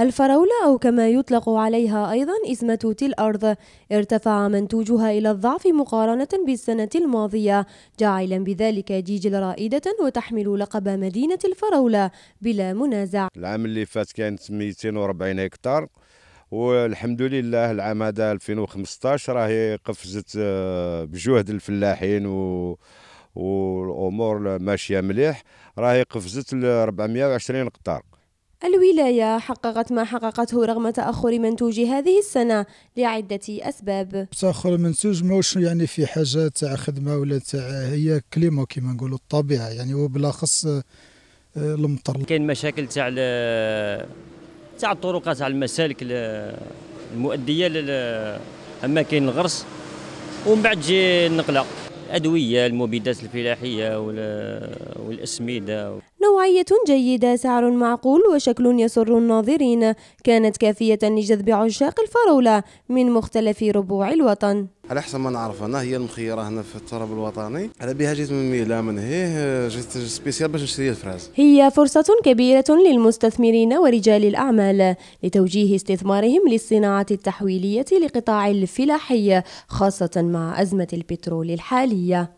الفراولة أو كما يطلق عليها أيضا توت الأرض ارتفع منتوجها إلى الضعف مقارنة بالسنة الماضية جاعلا بذلك جيجل رائدة وتحمل لقب مدينة الفراولة بلا منازع العام اللي فات كانت 240 هكتار والحمد لله العام هذا 2015 راهي قفزت آه، بجهد الفلاحين و والامور ماشيه مليح راهي قفزت ل 420 قطار الولاية حققت ما حققته رغم تأخر منتوج هذه السنة لعدة أسباب تأخر المنتوج ماهوش يعني في حاجة تاع خدمة ولا تاع هي كليما كما نقولوا الطبيعة يعني وبالأخص آه، المطر كاين مشاكل تاع تاع الطرقات تاع المسالك المؤدية لأماكن الغرس ومن بعد تجي النقلة أدوية المبيدات الفلاحية والأسمدة نوعية جيدة سعر معقول وشكل يسر الناظرين كانت كافية لجذب عشاق الفراولة من مختلف ربوع الوطن على حسب ما نعرف انا هي المخيره هنا في التراب الوطني على بها جيت من ميلا من هي جيت سبيسيال باش نشري الفراز هي فرصه كبيره للمستثمرين ورجال الاعمال لتوجيه استثمارهم للصناعه التحويليه لقطاع الفلاحي خاصه مع ازمه البترول الحاليه